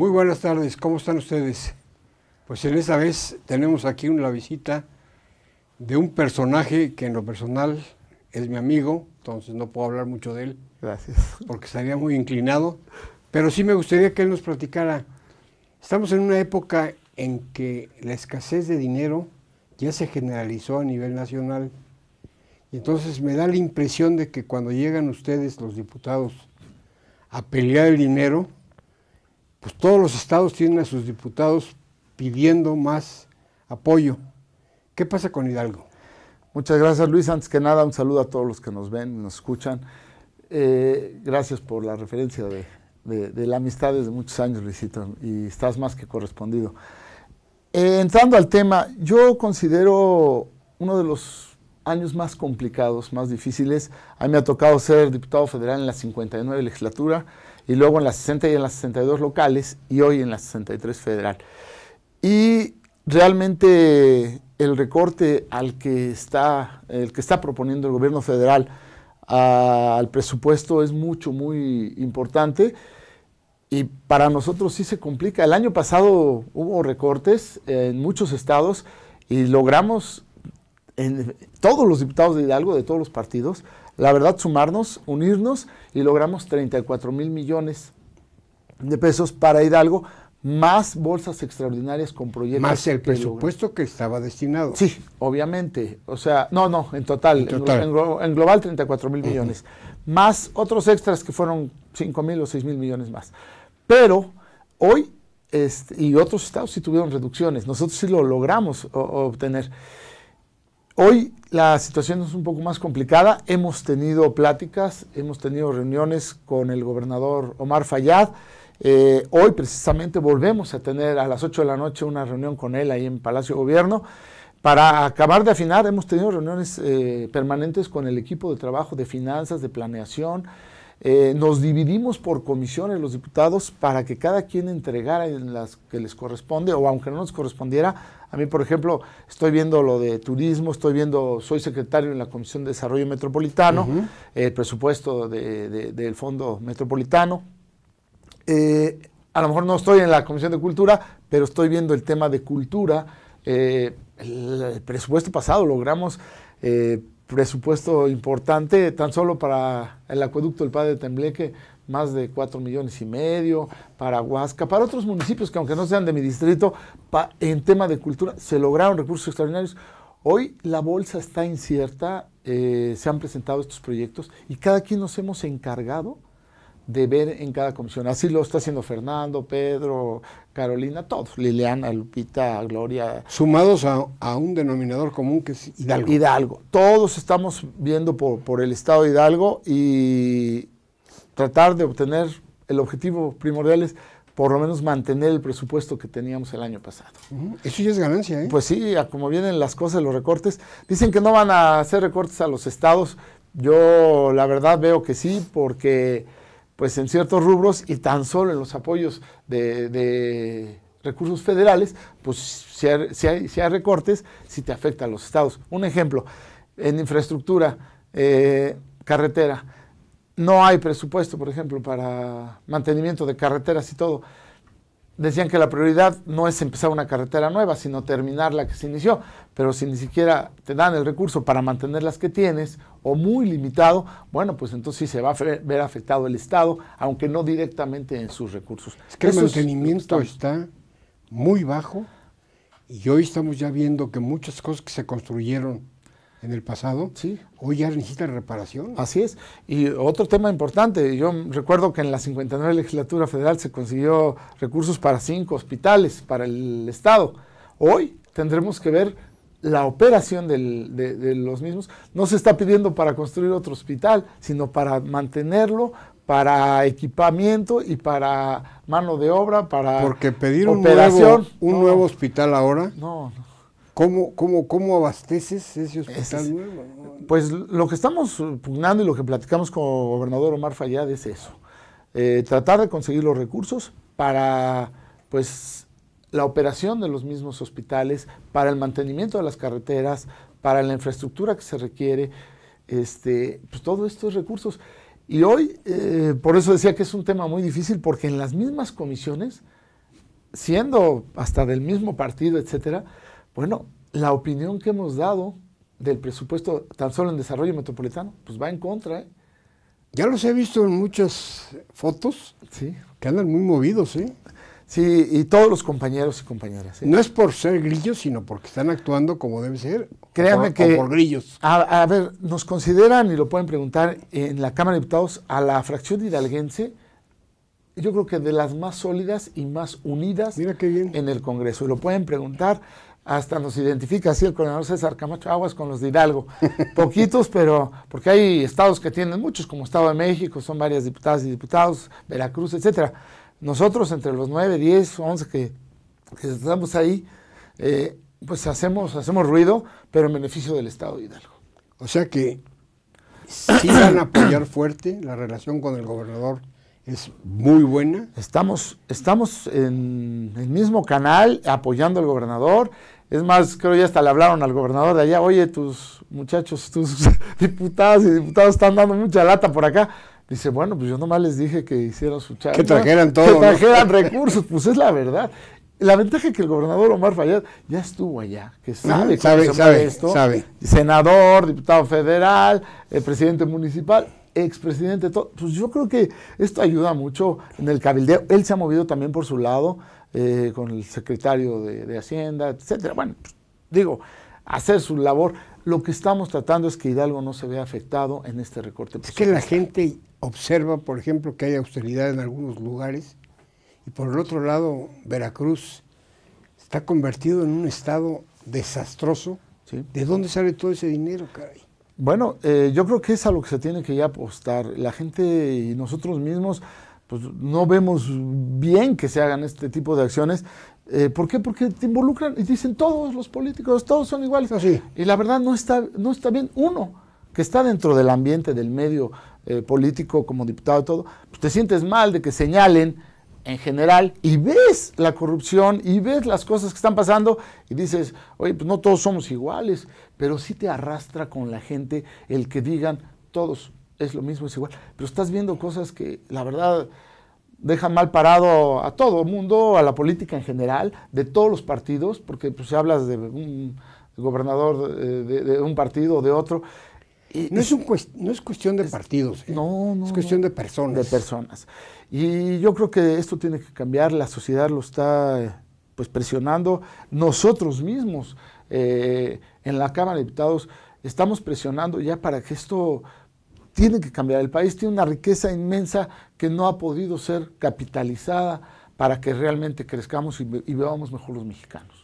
Muy buenas tardes, ¿cómo están ustedes? Pues en esta vez tenemos aquí una visita de un personaje que en lo personal es mi amigo, entonces no puedo hablar mucho de él. Gracias. Porque estaría muy inclinado, pero sí me gustaría que él nos platicara. Estamos en una época en que la escasez de dinero ya se generalizó a nivel nacional. Y entonces me da la impresión de que cuando llegan ustedes, los diputados, a pelear el dinero, pues todos los estados tienen a sus diputados pidiendo más apoyo. ¿Qué pasa con Hidalgo? Muchas gracias Luis. Antes que nada, un saludo a todos los que nos ven, nos escuchan. Eh, gracias por la referencia de, la amistad desde muchos años, Luisito, y estás más que correspondido. Eh, entrando al tema, yo considero uno de los años más complicados, más difíciles. A mí me ha tocado ser diputado federal en la 59 legislatura y luego en la 60 y en las 62 locales y hoy en la 63 federal. Y realmente el recorte al que está, el que está proponiendo el gobierno federal al presupuesto es mucho, muy importante. Y para nosotros sí se complica. El año pasado hubo recortes en muchos estados y logramos todos los diputados de Hidalgo, de todos los partidos, la verdad, sumarnos, unirnos y logramos 34 mil millones de pesos para Hidalgo, más bolsas extraordinarias con proyectos. Más el presupuesto que, estaba destinado. Sí, obviamente. O sea, no, no, en total, en, global 34 mil millones. Más otros extras que fueron 5 mil o 6 mil millones más. Pero hoy, este, y otros estados sí tuvieron reducciones. Nosotros sí lo logramos obtener. Hoy la situación es un poco más complicada. Hemos tenido pláticas, hemos tenido reuniones con el gobernador Omar Fayad. Eh, hoy precisamente volvemos a tener a las 8 de la noche una reunión con él ahí en Palacio Gobierno. Para acabar de afinar, hemos tenido reuniones eh, permanentes con el equipo de trabajo de finanzas, de planeación, eh, nos dividimos por comisiones los diputados para que cada quien entregara en las que les corresponde o aunque no nos correspondiera. A mí, por ejemplo, estoy viendo lo de turismo, estoy viendo, soy secretario en la Comisión de Desarrollo Metropolitano, eh, el presupuesto del Fondo Metropolitano. Eh, a lo mejor no estoy en la Comisión de Cultura, pero estoy viendo el tema de cultura. el, presupuesto pasado logramos presupuesto importante, tan solo para el acueducto del Padre de Tembleque, más de 4 millones y medio, para Huasca, para otros municipios que aunque no sean de mi distrito, en tema de cultura se lograron recursos extraordinarios. Hoy la bolsa está incierta, eh, se han presentado estos proyectos y cada quien nos hemos encargado de ver en cada comisión. Así lo está haciendo Fernando, Pedro, Carolina, todos, Liliana, Lupita, Gloria. Sumados a, un denominador común que es Hidalgo. Todos estamos viendo por, por el Estado de Hidalgo y tratar de obtener el objetivo primordial es por lo menos mantener el presupuesto que teníamos el año pasado. Eso ya es ganancia, ¿eh? Pues sí, como vienen las cosas, los recortes. Dicen que no van a hacer recortes a los estados. Yo la verdad veo que sí, porque pues en ciertos rubros y tan solo en los apoyos de, recursos federales, pues si hay, recortes, si te afecta a los estados. Un ejemplo, en infraestructura, eh, carretera, no hay presupuesto, por ejemplo, para mantenimiento de carreteras y todo decían que la prioridad no es empezar una carretera nueva, sino terminar la que se inició. Pero si ni siquiera te dan el recurso para mantener las que tienes, o muy limitado, bueno, pues entonces sí se va a ver afectado el Estado, aunque no directamente en sus recursos. Es que el mantenimiento está muy bajo y hoy estamos ya viendo que muchas cosas que se construyeron en el pasado, sí. hoy ya necesita reparación. Así es. Y otro tema importante, yo recuerdo que en la 59 legislatura federal se consiguió recursos para cinco hospitales para el Estado. Hoy tendremos que ver la operación de, los mismos. No se está pidiendo para construir otro hospital, sino para mantenerlo, para equipamiento y para mano de obra, para Porque pedir un, nuevo, nuevo hospital ahora... No, no ¿Cómo, cómo, cómo abasteces ese hospital Pues lo que estamos pugnando y lo que platicamos con el gobernador Omar Fayad es eso. Eh, tratar de conseguir los recursos para pues la operación de los mismos hospitales, para el mantenimiento de las carreteras, para la infraestructura que se requiere, este, pues todos estos recursos. Y hoy, eh, por eso decía que es un tema muy difícil, porque en las mismas comisiones, siendo hasta del mismo partido, etcétera, bueno, la opinión que hemos dado del presupuesto tan solo en desarrollo metropolitano, pues va en contra. ¿eh? Ya los he visto en muchas fotos sí. que andan muy movidos, ¿eh? Sí, y todos los compañeros y compañeras. ¿eh? No es por ser grillos, sino porque están actuando como debe ser. Créanme que. por grillos. A, ver, nos consideran, y lo pueden preguntar en la Cámara de Diputados, a la fracción hidalguense, yo creo que de las más sólidas y más unidas Mira qué bien. en el Congreso. Y lo pueden preguntar hasta nos identifica así el coronel César Camacho, aguas con los de Hidalgo, poquitos, pero porque hay estados que tienen muchos, como Estado de México, son varias diputadas y diputados, Veracruz, etcétera. Nosotros, entre los 9, 10, 11 que, que estamos ahí, eh, pues hacemos, hacemos ruido, pero en beneficio del Estado de Hidalgo. O sea que sí van a apoyar fuerte la relación con el gobernador es muy buena. Estamos, estamos en el mismo canal apoyando al gobernador. Es más, creo ya hasta le hablaron al gobernador de allá, oye, tus muchachos, tus diputadas y diputados están dando mucha lata por acá. Dice, bueno, pues yo nomás les dije que hicieran su charla. Que trajeran todo. Que trajeran recursos, pues es la verdad. La ventaja es que el gobernador Omar Fayad ya estuvo allá, que sabe, sabe, sabe, esto. Senador, diputado federal, eh, presidente municipal, expresidente, pues yo creo que esto ayuda mucho en el cabildeo. Él se ha movido también por su lado eh, con el secretario de, Hacienda, etcétera. Bueno, pues, digo, hacer su labor. Lo que estamos tratando es que Hidalgo no se vea afectado en este recorte. Es que la gente observa, por ejemplo, que hay austeridad en algunos lugares y por el otro lado, Veracruz está convertido en un estado desastroso. ¿De dónde sale todo ese dinero, caray? Bueno, eh, yo creo que es a lo que se tiene que apostar. La gente y nosotros mismos pues no vemos bien que se hagan este tipo de acciones. Eh, ¿Por qué? Porque te involucran y dicen todos los políticos, todos son iguales. Así. Y la verdad no está, no está bien uno que está dentro del ambiente, del medio eh, político como diputado y todo, pues te sientes mal de que señalen en general y ves la corrupción y ves las cosas que están pasando y dices, oye, pues no todos somos iguales, pero sí te arrastra con la gente el que digan, todos es lo mismo, es igual. Pero estás viendo cosas que la verdad dejan mal parado a todo el mundo, a la política en general, de todos los partidos, porque pues, si hablas de un gobernador eh, de un partido o de otro, no, es un, no es cuestión de partidos, ¿eh? no, es cuestión de personas. De personas. Y yo creo que esto tiene que cambiar, la sociedad lo está eh, pues presionando, nosotros mismos eh, en la Cámara de Diputados estamos presionando ya para que esto tiene que cambiar. El país tiene una riqueza inmensa que no ha podido ser capitalizada para que realmente crezcamos y, y veamos mejor los mexicanos.